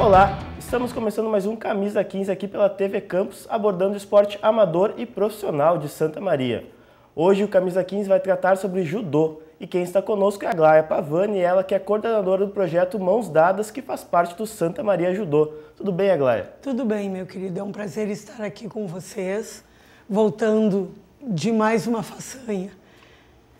Olá, estamos começando mais um Camisa 15 aqui pela TV Campus, abordando o esporte amador e profissional de Santa Maria. Hoje o Camisa 15 vai tratar sobre judô e quem está conosco é a Glaia Pavani, ela que é coordenadora do projeto Mãos Dadas, que faz parte do Santa Maria Judô. Tudo bem, Gláia? Tudo bem, meu querido. É um prazer estar aqui com vocês, voltando de mais uma façanha.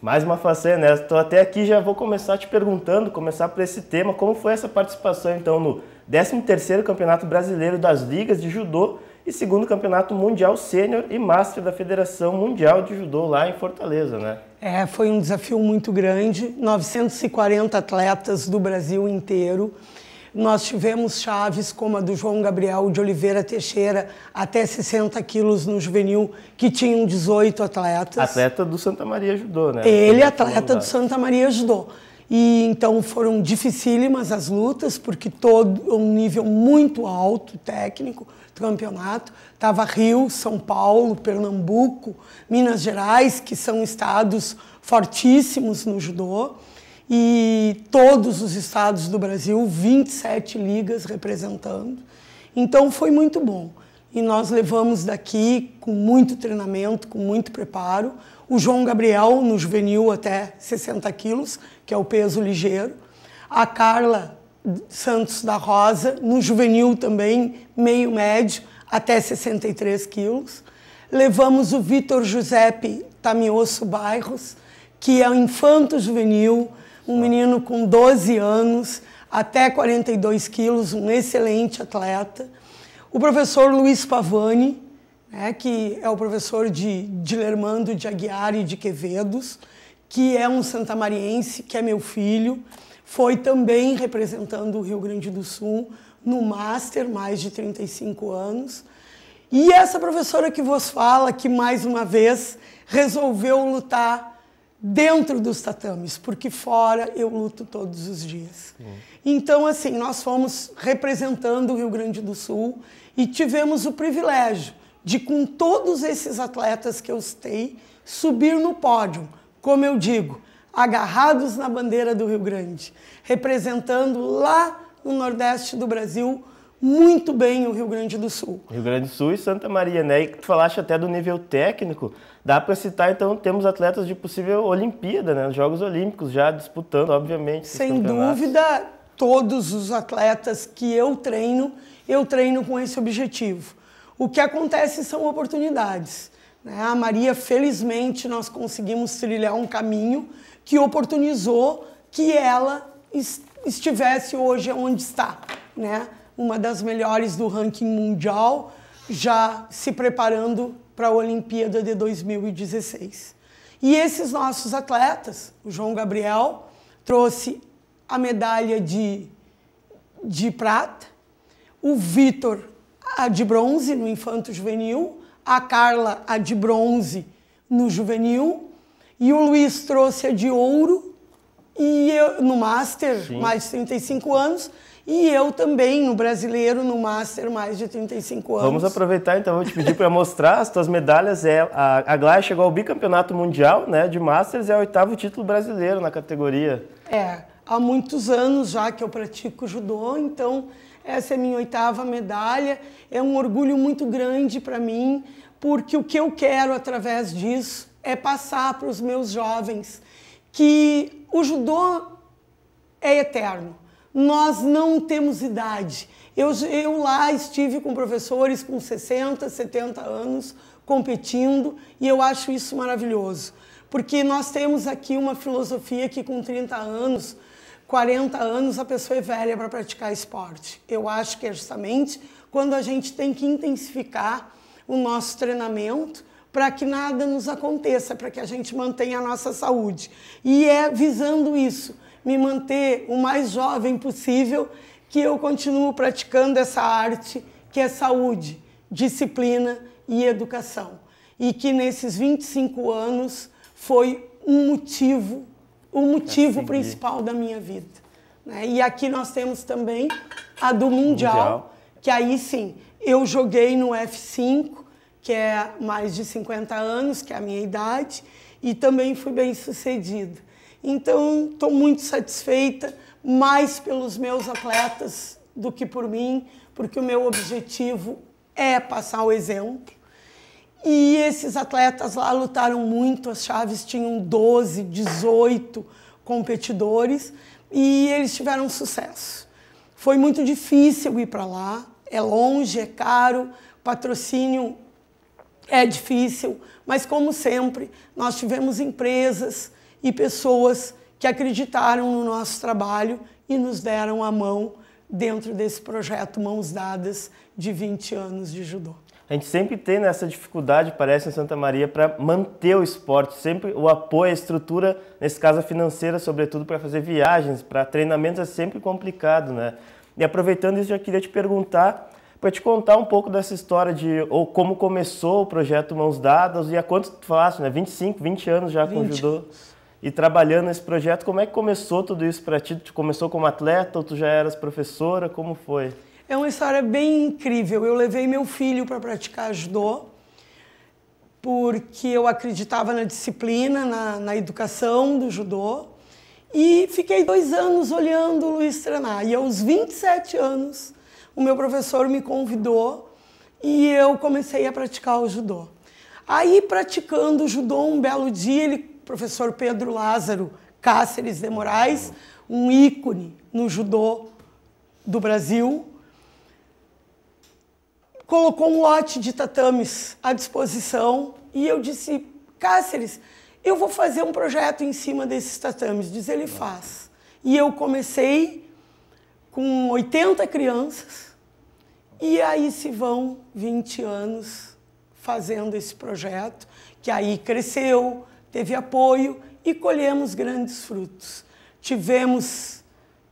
Mais uma façanha, né? Estou até aqui já vou começar te perguntando, começar por esse tema, como foi essa participação então no 13º Campeonato Brasileiro das Ligas de Judô e segundo Campeonato Mundial Sênior e Master da Federação Mundial de Judô lá em Fortaleza, né? É, foi um desafio muito grande, 940 atletas do Brasil inteiro. Nós tivemos chaves como a do João Gabriel de Oliveira Teixeira, até 60 quilos no juvenil, que tinham 18 atletas. Atleta do Santa Maria Judô, né? Ele, é é atleta do Santa Maria Judô. E então foram dificílimas as lutas, porque todo um nível muito alto técnico do campeonato. Estava Rio, São Paulo, Pernambuco, Minas Gerais, que são estados fortíssimos no judô. E todos os estados do Brasil, 27 ligas representando. Então foi muito bom. E nós levamos daqui com muito treinamento, com muito preparo. O João Gabriel, no juvenil, até 60 quilos, que é o peso ligeiro. A Carla Santos da Rosa, no juvenil também, meio médio, até 63 quilos. Levamos o Vitor Giuseppe Tamiosso Bairros, que é um infanto juvenil, um menino com 12 anos, até 42 quilos, um excelente atleta. O professor Luiz Pavani, né, que é o professor de, de Lermando, de Aguiar e de Quevedos, que é um santamariense, que é meu filho, foi também representando o Rio Grande do Sul no Master, mais de 35 anos. E essa professora que vos fala, que mais uma vez resolveu lutar dentro dos tatames, porque fora eu luto todos os dias. Uhum. Então, assim, nós fomos representando o Rio Grande do Sul e tivemos o privilégio de, com todos esses atletas que eu citei, subir no pódio como eu digo, agarrados na bandeira do Rio Grande, representando lá no Nordeste do Brasil muito bem o Rio Grande do Sul. Rio Grande do Sul e Santa Maria, né? E tu falaste até do nível técnico, dá para citar então temos atletas de possível Olimpíada, né? Jogos Olímpicos já disputando, obviamente. Sem dúvida, todos os atletas que eu treino, eu treino com esse objetivo. O que acontece são oportunidades. Né? A Maria, felizmente, nós conseguimos trilhar um caminho que oportunizou que ela estivesse hoje onde está, né? Uma das melhores do ranking mundial, já se preparando para a Olimpíada de 2016. E esses nossos atletas, o João Gabriel trouxe a medalha de, de prata, o Vitor a de bronze no infanto juvenil a Carla a de bronze no juvenil e o Luiz trouxe a de ouro e eu, no master Sim. mais de 35 anos e eu também no brasileiro no master mais de 35 anos. Vamos aproveitar então, vou te pedir para mostrar as tuas medalhas. É a, a Glaia chegou ao bicampeonato mundial, né, de masters, é o oitavo título brasileiro na categoria. É, há muitos anos já que eu pratico judô, então essa é minha oitava medalha. É um orgulho muito grande para mim, porque o que eu quero através disso é passar para os meus jovens que o judô é eterno. Nós não temos idade. Eu, eu lá estive com professores com 60, 70 anos competindo e eu acho isso maravilhoso porque nós temos aqui uma filosofia que com 30 anos 40 anos a pessoa é velha para praticar esporte. Eu acho que é justamente quando a gente tem que intensificar o nosso treinamento para que nada nos aconteça, para que a gente mantenha a nossa saúde. E é visando isso, me manter o mais jovem possível, que eu continuo praticando essa arte que é saúde, disciplina e educação. E que nesses 25 anos foi um motivo o motivo principal da minha vida. Né? E aqui nós temos também a do mundial, mundial, que aí sim, eu joguei no F5, que é mais de 50 anos, que é a minha idade, e também fui bem sucedida. Então, estou muito satisfeita, mais pelos meus atletas do que por mim, porque o meu objetivo é passar o exemplo. E esses atletas lá lutaram muito, as chaves tinham 12, 18 competidores e eles tiveram sucesso. Foi muito difícil ir para lá, é longe, é caro, patrocínio é difícil, mas como sempre, nós tivemos empresas e pessoas que acreditaram no nosso trabalho e nos deram a mão dentro desse projeto Mãos Dadas de 20 anos de judô a gente sempre tem essa dificuldade, parece, em Santa Maria, para manter o esporte, sempre o apoio, a estrutura, nesse caso a financeira, sobretudo para fazer viagens, para treinamentos é sempre complicado, né? E aproveitando isso, eu queria te perguntar, para te contar um pouco dessa história de ou como começou o projeto Mãos Dadas e há quanto tu falaste, né? 25, 20 anos já 20. com judô e trabalhando nesse projeto, como é que começou tudo isso para ti? Tu começou como atleta ou tu já eras professora? Como foi? É uma história bem incrível. Eu levei meu filho para praticar judô porque eu acreditava na disciplina, na, na, educação do judô. E fiquei dois anos olhando o Luiz treinar. E aos 27 anos, o meu professor me convidou e eu comecei a praticar o judô. Aí, praticando o judô, um belo dia, ele, professor Pedro Lázaro Cáceres de Moraes, um ícone no judô do Brasil, colocou um lote de tatames à disposição e eu disse, Cáceres, eu vou fazer um projeto em cima desses tatames. Diz ele, faz. E eu comecei com 80 crianças e aí se vão 20 anos fazendo esse projeto, que aí cresceu, teve apoio e colhemos grandes frutos. Tivemos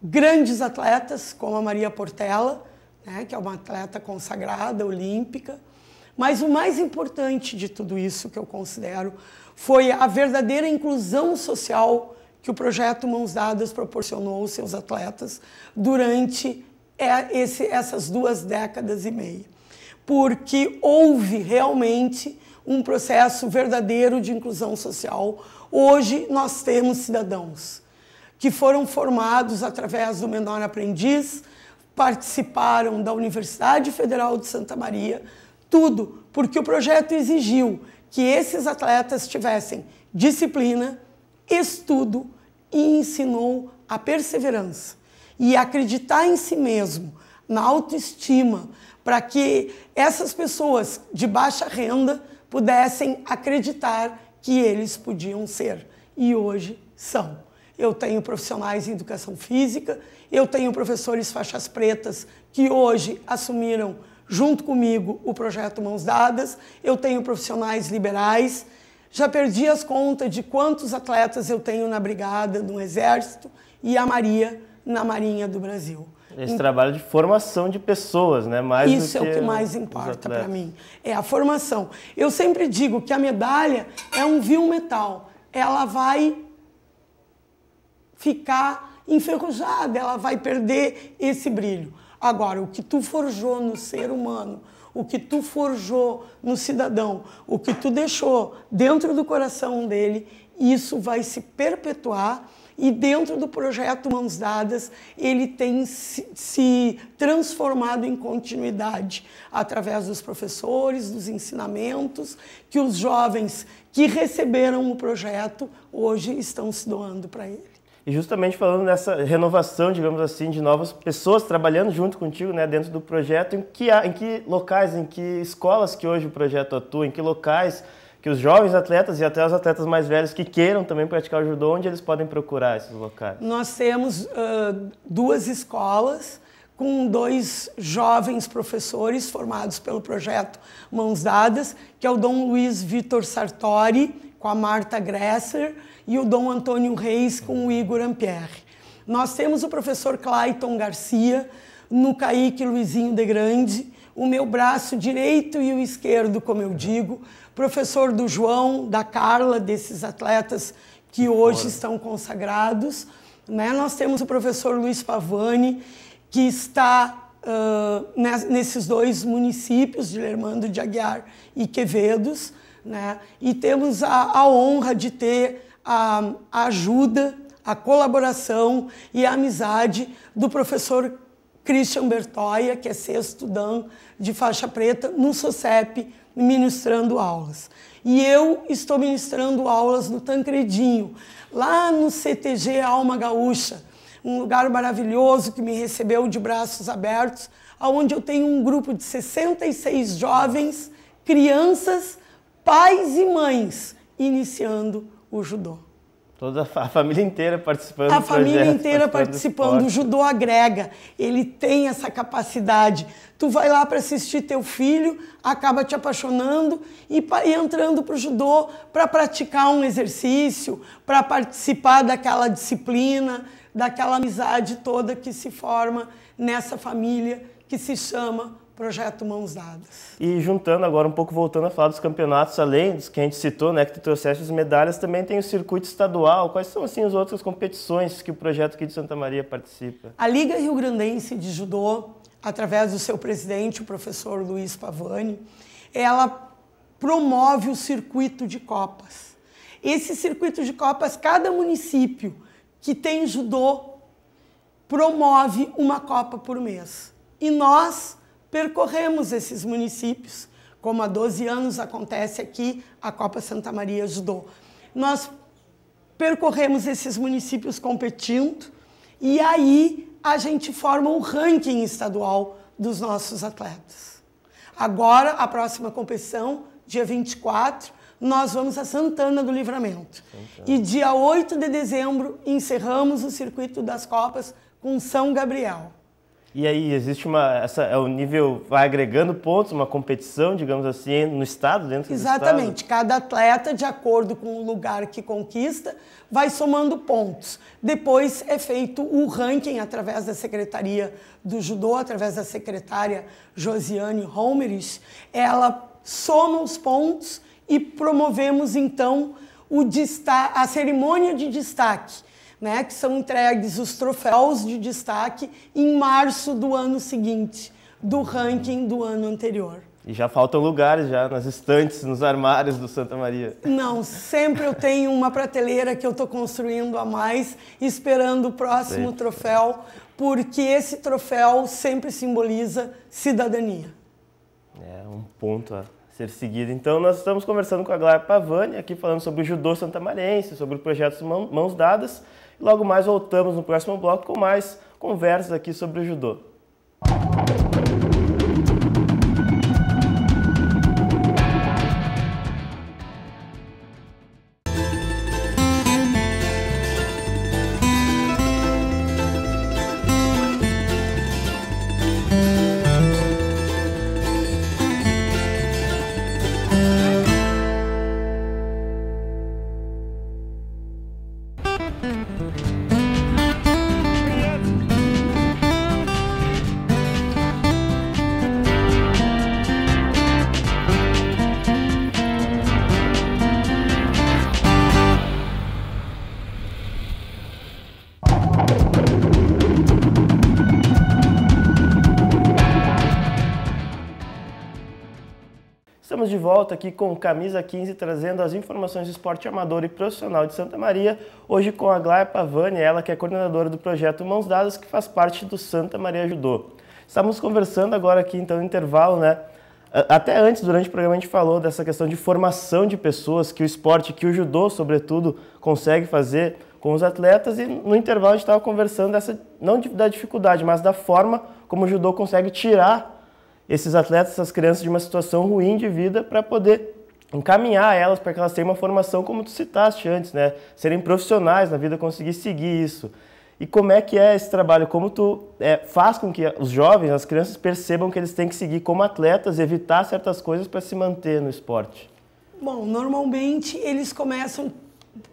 grandes atletas, como a Maria Portela, né, que é uma atleta consagrada, olímpica. Mas o mais importante de tudo isso que eu considero foi a verdadeira inclusão social que o projeto Mãos Dadas proporcionou aos seus atletas durante é, esse, essas duas décadas e meia. Porque houve realmente um processo verdadeiro de inclusão social. Hoje nós temos cidadãos que foram formados através do menor aprendiz, participaram da Universidade Federal de Santa Maria, tudo porque o projeto exigiu que esses atletas tivessem disciplina, estudo e ensinou a perseverança e acreditar em si mesmo, na autoestima, para que essas pessoas de baixa renda pudessem acreditar que eles podiam ser e hoje são eu tenho profissionais em educação física, eu tenho professores faixas pretas que hoje assumiram junto comigo o projeto Mãos Dadas, eu tenho profissionais liberais, já perdi as contas de quantos atletas eu tenho na brigada, no exército e a Maria na Marinha do Brasil. Esse trabalho de formação de pessoas, né? Mais Isso é o que mais importa para mim, é a formação. Eu sempre digo que a medalha é um vil metal, ela vai ficar enferrujada, ela vai perder esse brilho. Agora, o que tu forjou no ser humano, o que tu forjou no cidadão, o que tu deixou dentro do coração dele, isso vai se perpetuar e dentro do projeto Mãos Dadas ele tem se transformado em continuidade através dos professores, dos ensinamentos que os jovens que receberam o projeto hoje estão se doando para ele. E justamente falando nessa renovação, digamos assim, de novas pessoas trabalhando junto contigo, né, dentro do projeto, em que, em que locais, em que escolas que hoje o projeto atua, em que locais que os jovens atletas e até os atletas mais velhos que queiram também praticar o judô, onde eles podem procurar esses locais? Nós temos uh, duas escolas com dois jovens professores formados pelo projeto Mãos Dadas, que é o Dom Luiz Vitor Sartori com a Marta Gresser e o Dom Antônio Reis com o Igor Ampierre. Nós temos o professor Clayton Garcia, no Caíque Luizinho de Grande, o meu braço direito e o esquerdo, como eu digo, professor do João, da Carla, desses atletas que hoje estão consagrados. Né? Nós temos o professor Luiz Pavani, que está uh, nesses dois municípios, de Lermando de Aguiar e Quevedos. Né? E temos a, a honra de ter a, a ajuda, a colaboração e a amizade do professor Christian Bertoia, que é sexto estudante de faixa preta, no SOCEP, ministrando aulas. E eu estou ministrando aulas no Tancredinho, lá no CTG Alma Gaúcha, um lugar maravilhoso que me recebeu de braços abertos, onde eu tenho um grupo de 66 jovens, crianças, pais e mães, iniciando o judô. Toda a família inteira participando a do projeto. A família inteira participando. participando. O judô agrega, ele tem essa capacidade. Tu vai lá para assistir teu filho, acaba te apaixonando e, e entrando para o judô para praticar um exercício, para participar daquela disciplina, daquela amizade toda que se forma nessa família que se chama projeto Mãos Dadas. E juntando agora um pouco, voltando a falar dos campeonatos, além dos que a gente citou, né, que tu trouxeste as medalhas, também tem o circuito estadual. Quais são, assim, as outras competições que o projeto aqui de Santa Maria participa? A Liga Rio Grandense de Judô, através do seu presidente, o professor Luiz Pavani, ela promove o circuito de copas. Esse circuito de copas, cada município que tem judô promove uma copa por mês. E nós, Percorremos esses municípios, como há 12 anos acontece aqui a Copa Santa Maria Judô. Nós percorremos esses municípios competindo e aí a gente forma o um ranking estadual dos nossos atletas. Agora, a próxima competição, dia 24, nós vamos a Santana do Livramento. Santana. E dia 8 de dezembro encerramos o circuito das Copas com São Gabriel. E aí existe uma, essa, é o nível vai agregando pontos, uma competição, digamos assim, no estado dentro Exatamente. do estado. Exatamente. Cada atleta, de acordo com o lugar que conquista, vai somando pontos. Depois é feito o ranking através da secretaria do judô, através da secretária Josiane Homerich. Ela soma os pontos e promovemos então o a cerimônia de destaque né, que são entregues os troféus de destaque em março do ano seguinte, do ranking do ano anterior. E já faltam lugares já nas estantes, nos armários do Santa Maria. Não, sempre eu tenho uma prateleira que eu estou construindo a mais, esperando o próximo sempre. troféu, porque esse troféu sempre simboliza cidadania. É um ponto a ser seguido. Então nós estamos conversando com a Glória Pavani, aqui falando sobre o judô santamarense, sobre o projeto Mãos Dadas. Logo mais voltamos no próximo bloco com mais conversas aqui sobre o judô. Estamos de volta aqui com Camisa 15, trazendo as informações do esporte amador e profissional de Santa Maria. Hoje com a Glaia Pavani, ela que é coordenadora do projeto Mãos Dadas, que faz parte do Santa Maria Judô Estamos conversando agora aqui, então, no intervalo, né? Até antes, durante o programa, a gente falou dessa questão de formação de pessoas que o esporte, que o judô, sobretudo, consegue fazer com os atletas. E no intervalo a gente estava conversando dessa, não da dificuldade, mas da forma como o judô consegue tirar esses atletas, essas crianças de uma situação ruim de vida para poder encaminhar elas para que elas tenham uma formação como tu citaste antes, né? Serem profissionais na vida, conseguir seguir isso. E como é que é esse trabalho? Como tu é, faz com que os jovens, as crianças percebam que eles têm que seguir como atletas, evitar certas coisas para se manter no esporte? Bom, normalmente eles começam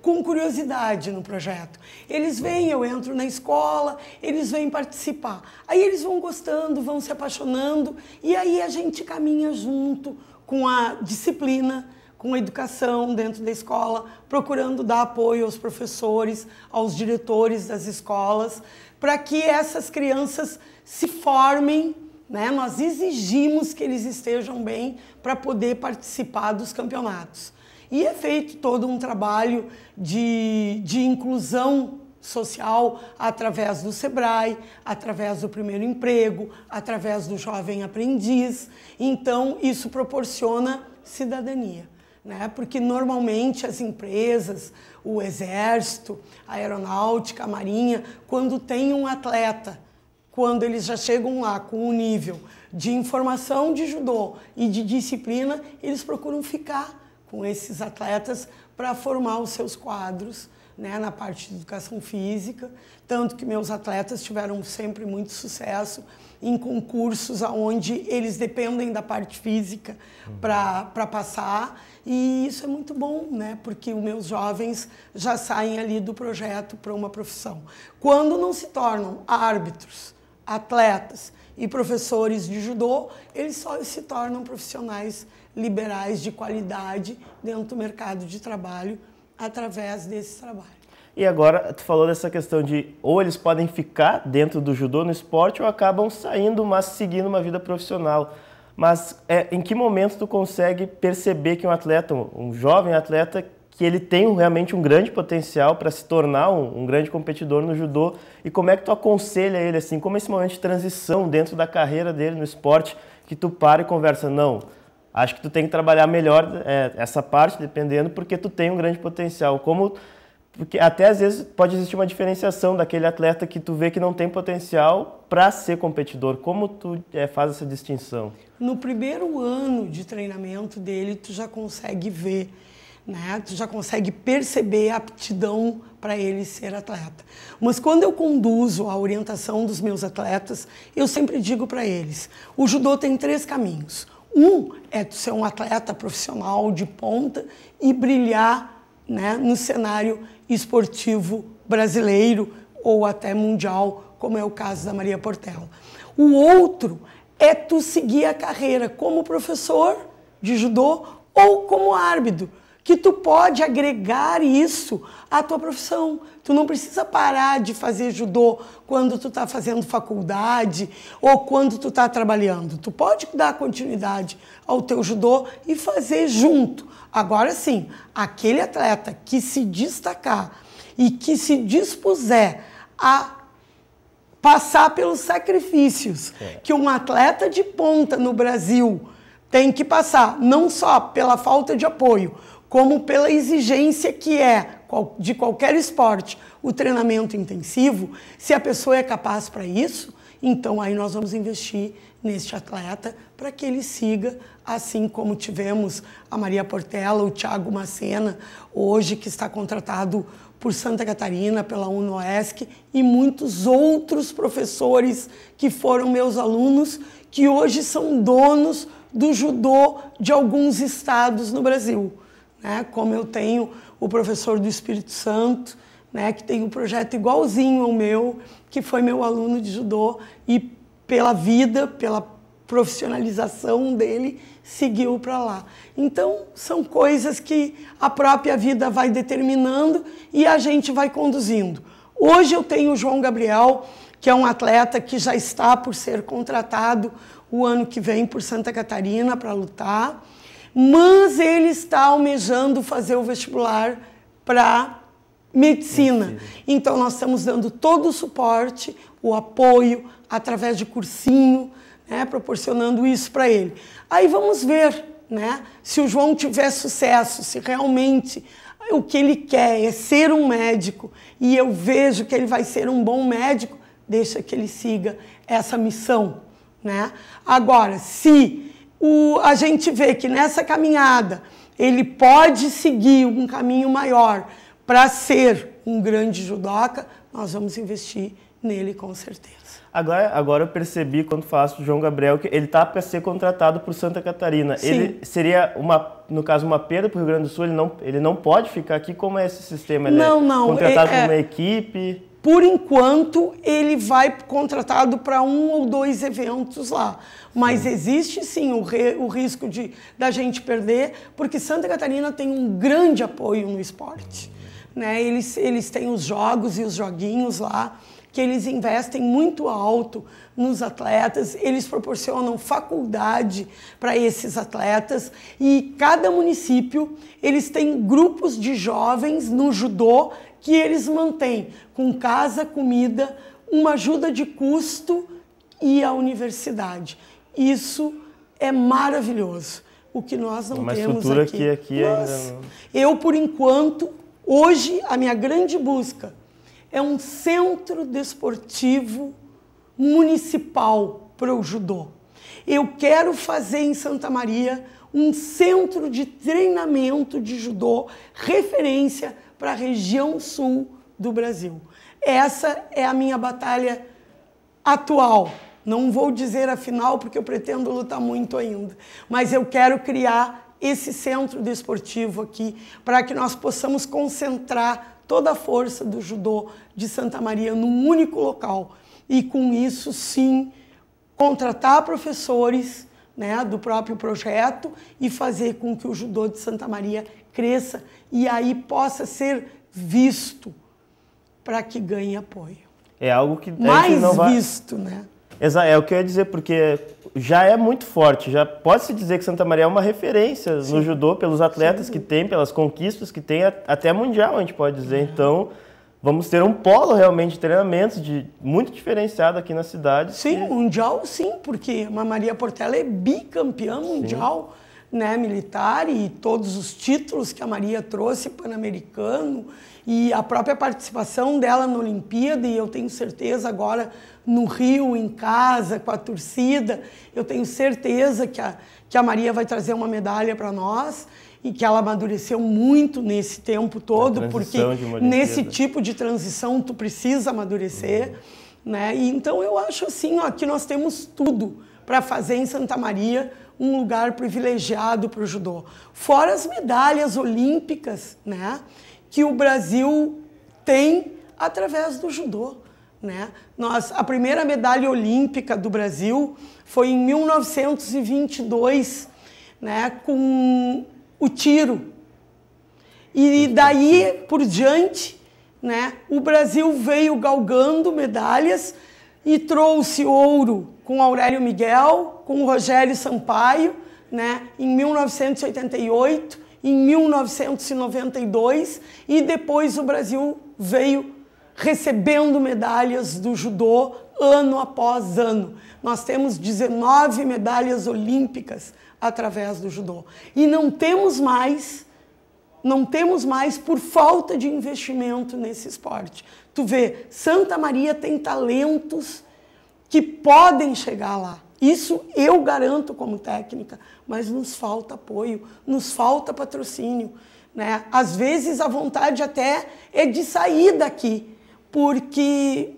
com curiosidade no projeto. Eles vêm, eu entro na escola, eles vêm participar. Aí eles vão gostando, vão se apaixonando e aí a gente caminha junto com a disciplina, com a educação dentro da escola, procurando dar apoio aos professores, aos diretores das escolas, para que essas crianças se formem né? Nós exigimos que eles estejam bem para poder participar dos campeonatos. E é feito todo um trabalho de, de inclusão social através do SEBRAE, através do primeiro emprego, através do jovem aprendiz. Então, isso proporciona cidadania. Né? Porque normalmente as empresas, o exército, a aeronáutica, a marinha, quando tem um atleta, quando eles já chegam lá com um nível de informação de judô e de disciplina, eles procuram ficar com esses atletas para formar os seus quadros né, na parte de educação física, tanto que meus atletas tiveram sempre muito sucesso em concursos onde eles dependem da parte física uhum. para passar e isso é muito bom, né, porque os meus jovens já saem ali do projeto para uma profissão. Quando não se tornam árbitros, atletas e professores de judô, eles só se tornam profissionais liberais de qualidade dentro do mercado de trabalho através desse trabalho. E agora, tu falou dessa questão de ou eles podem ficar dentro do judô no esporte ou acabam saindo, mas seguindo uma vida profissional. Mas é, em que momento tu consegue perceber que um atleta, um, um jovem atleta, que ele tem realmente um grande potencial para se tornar um, um, grande competidor no judô? E como é que tu aconselha ele assim? Como esse momento de transição dentro da carreira dele no esporte que tu para e conversa? Não, Acho que tu tem que trabalhar melhor é, essa parte, dependendo, porque tu tem um grande potencial. Como porque até às vezes pode existir uma diferenciação daquele atleta que tu vê que não tem potencial para ser competidor. Como tu é, faz essa distinção? No primeiro ano de treinamento dele, tu já consegue ver, né? Tu já consegue perceber a aptidão para ele ser atleta. Mas quando eu conduzo a orientação dos meus atletas, eu sempre digo para eles: o judô tem três caminhos. Um é ser um atleta profissional de ponta e brilhar né, no cenário esportivo brasileiro ou até mundial, como é o caso da Maria Portela. O outro é tu seguir a carreira como professor de judô ou como árbitro, que tu pode agregar isso à tua profissão. Tu não precisa parar de fazer judô quando tu está fazendo faculdade ou quando tu está trabalhando. Tu pode dar continuidade ao teu judô e fazer junto. Agora sim, aquele atleta que se destacar e que se dispuser a passar pelos sacrifícios é. que um atleta de ponta no Brasil tem que passar, não só pela falta de apoio, como pela exigência que é de qualquer esporte o treinamento intensivo, se a pessoa é capaz para isso, então aí nós vamos investir neste atleta para que ele siga, assim como tivemos a Maria Portela, o Thiago Macena, hoje que está contratado por Santa Catarina, pela UNOESC e muitos outros professores que foram meus alunos, que hoje são donos do judô de alguns estados no Brasil né? Como eu tenho o professor do Espírito Santo, né? Que tem um projeto igualzinho ao meu, que foi meu aluno de judô e pela vida, pela profissionalização dele, seguiu para lá. Então, são coisas que a própria vida vai determinando e a gente vai conduzindo. Hoje eu tenho o João Gabriel, que é um atleta que já está por ser contratado o ano que vem por Santa Catarina para lutar mas ele está almejando fazer o vestibular para medicina. medicina. Então nós estamos dando todo o suporte, o apoio através de cursinho, né, proporcionando isso para ele. Aí vamos ver, né, se o João tiver sucesso, se realmente o que ele quer é ser um médico e eu vejo que ele vai ser um bom médico, deixa que ele siga essa missão, né? Agora, se o, a gente vê que nessa caminhada ele pode seguir um caminho maior para ser um grande judoca, nós vamos investir nele com certeza. Agora, agora eu percebi quando faço o João Gabriel que ele tá para ser contratado por Santa Catarina. Sim. Ele seria uma, no caso, uma perda para o Rio Grande do Sul. Ele não, ele não pode ficar aqui como é esse sistema. Ele é não, é não. Contratado é, por uma é. equipe. Por enquanto, ele vai contratado para um ou dois eventos lá. Mas existe sim o, re, o risco de, da gente perder, porque Santa Catarina tem um grande apoio no esporte. Né? Eles, eles têm os jogos e os joguinhos lá, que eles investem muito alto nos atletas, eles proporcionam faculdade para esses atletas e cada município eles têm grupos de jovens no judô que eles mantêm com casa, comida, uma ajuda de custo e a universidade. Isso é maravilhoso. O que nós não uma temos aqui. Que aqui Mas, ainda... Eu, por enquanto, hoje a minha grande busca é um centro desportivo municipal para o judô. Eu quero fazer em Santa Maria um centro de treinamento de judô, referência para a região sul do Brasil. Essa é a minha batalha atual. Não vou dizer a final, porque eu pretendo lutar muito ainda, mas eu quero criar esse centro desportivo aqui para que nós possamos concentrar toda a força do judô de Santa Maria num único local. E com isso, sim, contratar professores né, do próprio projeto e fazer com que o judô de Santa Maria cresça e aí possa ser visto para que ganhe apoio. É algo que mais vai... visto, né? Exato. é o que eu ia dizer, porque já é muito forte, já pode-se dizer que Santa Maria é uma referência Sim. no judô, pelos atletas Sim. que tem, pelas conquistas que tem, até mundial a gente pode dizer. É. Então, vamos ter um polo realmente de treinamentos de, muito diferenciado aqui na cidade. Sim, que... mundial sim, porque a Maria Portela é bicampeã mundial. Sim né, militar e todos os títulos que a Maria trouxe, pan-americano, e a própria participação dela na Olimpíada, e eu tenho certeza agora no Rio, em casa, com a torcida, eu tenho certeza que a, que a Maria vai trazer uma medalha para nós e que ela amadureceu muito nesse tempo todo, porque nesse tipo de transição tu precisa amadurecer. Uhum. Né? E, então eu acho assim ó, que nós temos tudo para fazer em Santa Maria um lugar privilegiado para o judô. Fora as medalhas olímpicas, né, que o Brasil tem através do judô. Né? Nós, a primeira medalha olímpica do Brasil foi em 1922, né, com o tiro. E daí por diante, né, o Brasil veio galgando medalhas e trouxe ouro com Aurélio Miguel, com o Rogério Sampaio, né, em 1988, em 1992 e depois o Brasil veio recebendo medalhas do judô ano após ano. Nós temos 19 medalhas olímpicas através do judô e não temos mais não temos mais por falta de investimento nesse esporte. Tu vê, Santa Maria tem talentos que podem chegar lá. Isso eu garanto como técnica, mas nos falta apoio, nos falta patrocínio. Né? Às vezes a vontade até é de sair daqui, porque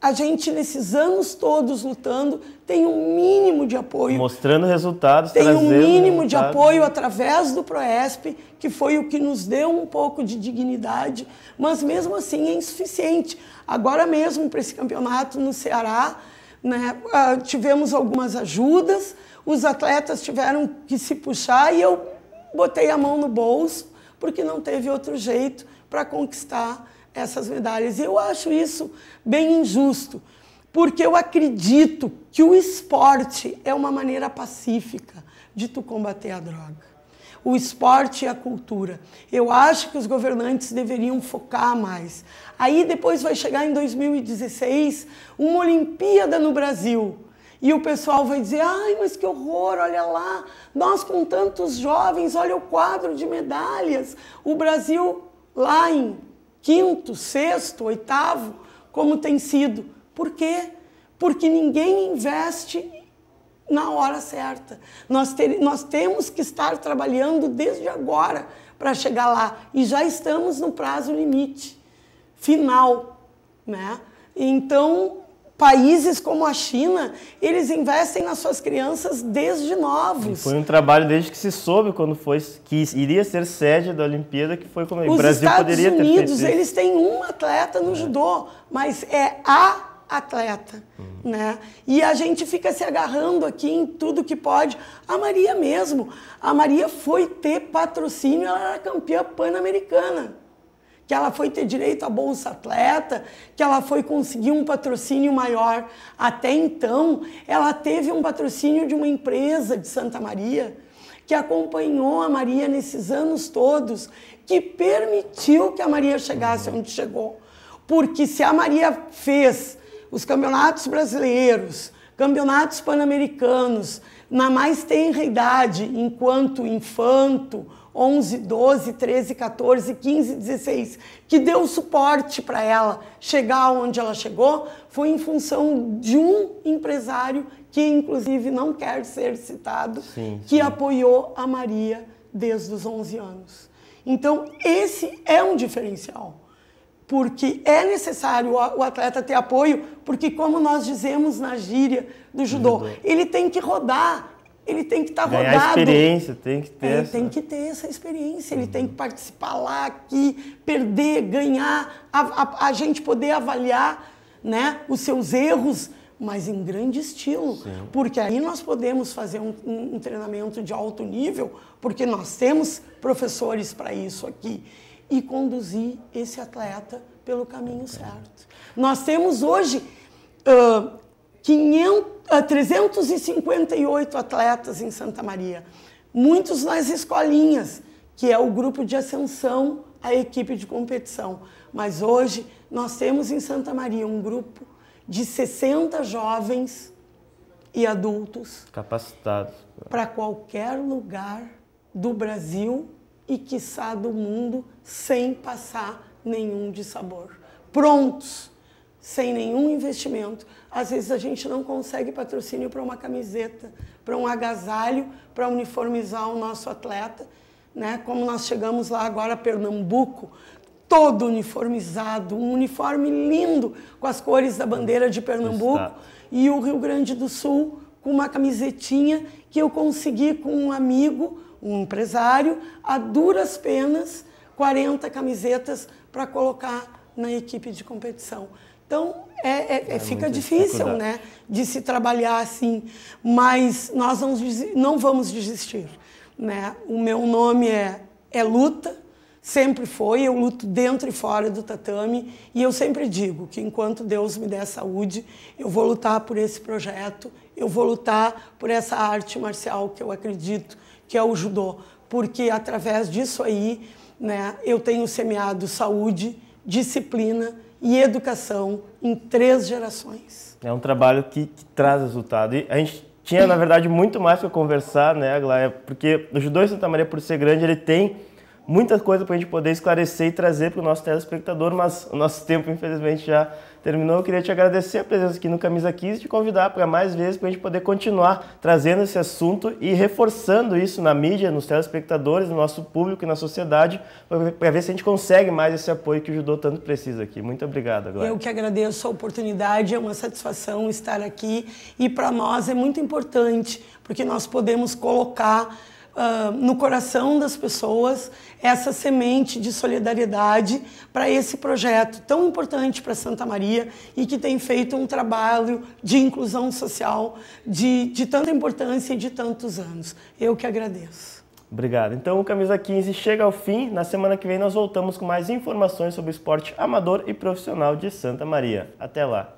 a gente, nesses anos todos lutando, tem um mínimo de apoio. Mostrando resultados, Tem um mínimo de apoio através do PROESP, que foi o que nos deu um pouco de dignidade, mas mesmo assim é insuficiente. Agora mesmo, para esse campeonato no Ceará, né? Ah, tivemos algumas ajudas, os atletas tiveram que se puxar e eu botei a mão no bolso, porque não teve outro jeito para conquistar essas medalhas. E eu acho isso bem injusto, porque eu acredito que o esporte é uma maneira pacífica de tu combater a droga o esporte e a cultura. Eu acho que os governantes deveriam focar mais. Aí depois vai chegar em 2016 uma Olimpíada no Brasil. E o pessoal vai dizer: ai, mas que horror, olha lá, nós com tantos jovens, olha o quadro de medalhas. O Brasil lá em quinto, sexto, oitavo, como tem sido. Por quê? Porque ninguém investe na hora certa. Nós, ter, nós temos que estar trabalhando desde agora para chegar lá e já estamos no prazo limite final, né? Então, países como a China, eles investem nas suas crianças desde novos. Foi um trabalho desde que se soube quando foi que iria ser sede da Olimpíada, que foi como é, Os o Brasil Estados poderia Unidos, ter feito. Os Estados Unidos, eles têm um atleta no é. judô, mas é a atleta, uhum. né? E a gente fica se agarrando aqui em tudo que pode. A Maria mesmo, a Maria foi ter patrocínio, ela era campeã pan-americana. Que ela foi ter direito à bolsa atleta, que ela foi conseguir um patrocínio maior. Até então, ela teve um patrocínio de uma empresa de Santa Maria que acompanhou a Maria nesses anos todos, que permitiu que a Maria chegasse uhum. onde chegou. Porque se a Maria fez os campeonatos brasileiros, campeonatos pan-americanos, na mais tenra idade, enquanto infanto, 11, 12, 13, 14, 15, 16, que deu suporte para ela chegar onde ela chegou, foi em função de um empresário que, inclusive, não quer ser citado, sim, que apoiou a Maria desde os 11 anos. Então, esse é um diferencial porque é necessário o atleta ter apoio, porque como nós dizemos na gíria do judô, judô. ele tem que rodar, ele tem que estar tá rodado. experiência, tem que ter. Ele é, essa. tem que ter essa experiência, uhum. ele tem que participar lá, aqui, perder, ganhar, a, a, a, gente poder avaliar né, os seus erros, mas em grande estilo. Sim. Porque aí nós podemos fazer um, um, um treinamento de alto nível, porque nós temos professores para isso aqui e conduzir esse atleta pelo caminho certo. Nós temos hoje uh, 500, uh, 358 atletas em Santa Maria, muitos nas escolinhas, que é o grupo de ascensão à equipe de competição. Mas hoje nós temos em Santa Maria um grupo de 60 jovens e adultos capacitados para qualquer lugar do Brasil e quiçá do mundo sem passar nenhum de sabor. Prontos, sem nenhum investimento. Às vezes a gente não consegue patrocínio para uma camiseta, para um agasalho, para uniformizar o nosso atleta, né? Como nós chegamos lá agora Pernambuco, todo uniformizado, um uniforme lindo com as cores da bandeira de Pernambuco Está. e o Rio Grande do Sul com uma camisetinha que eu consegui com um amigo um empresário, a duras penas, 40 camisetas para colocar na equipe de competição. Então, é, é, é fica difícil né, de se trabalhar assim, mas nós não, não vamos desistir. Né? O meu nome é, é luta, sempre foi, eu luto dentro e fora do tatame e eu sempre digo que enquanto Deus me der saúde, eu vou lutar por esse projeto, eu vou lutar por essa arte marcial que eu acredito, que é o judô, porque através disso aí né, eu tenho semeado saúde, disciplina e educação em três gerações. É um trabalho que, que traz resultado. E a gente tinha, na verdade, muito mais para conversar, né, Aglaia? Porque o judô em Santa Maria, por ser grande, ele tem muita coisa para a gente poder esclarecer e trazer para o nosso telespectador, mas o nosso tempo, infelizmente, já terminou, eu queria te agradecer a presença aqui no Camisa 15 e te convidar para mais vezes para a gente poder continuar trazendo esse assunto e reforçando isso na mídia, nos telespectadores, no nosso público e na sociedade, para ver se a gente consegue mais esse apoio que o judô tanto precisa aqui. Muito obrigado, Glória. Eu que agradeço a oportunidade, é uma satisfação estar aqui e para nós é muito importante, porque nós podemos colocar uh, no coração das pessoas essa semente de solidariedade para esse projeto tão importante para Santa Maria e que tem feito um trabalho de inclusão social de, de tanta importância e de tantos anos. Eu que agradeço. Obrigado. Então o Camisa 15 chega ao fim. Na semana que vem nós voltamos com mais informações sobre o esporte amador e profissional de Santa Maria. Até lá.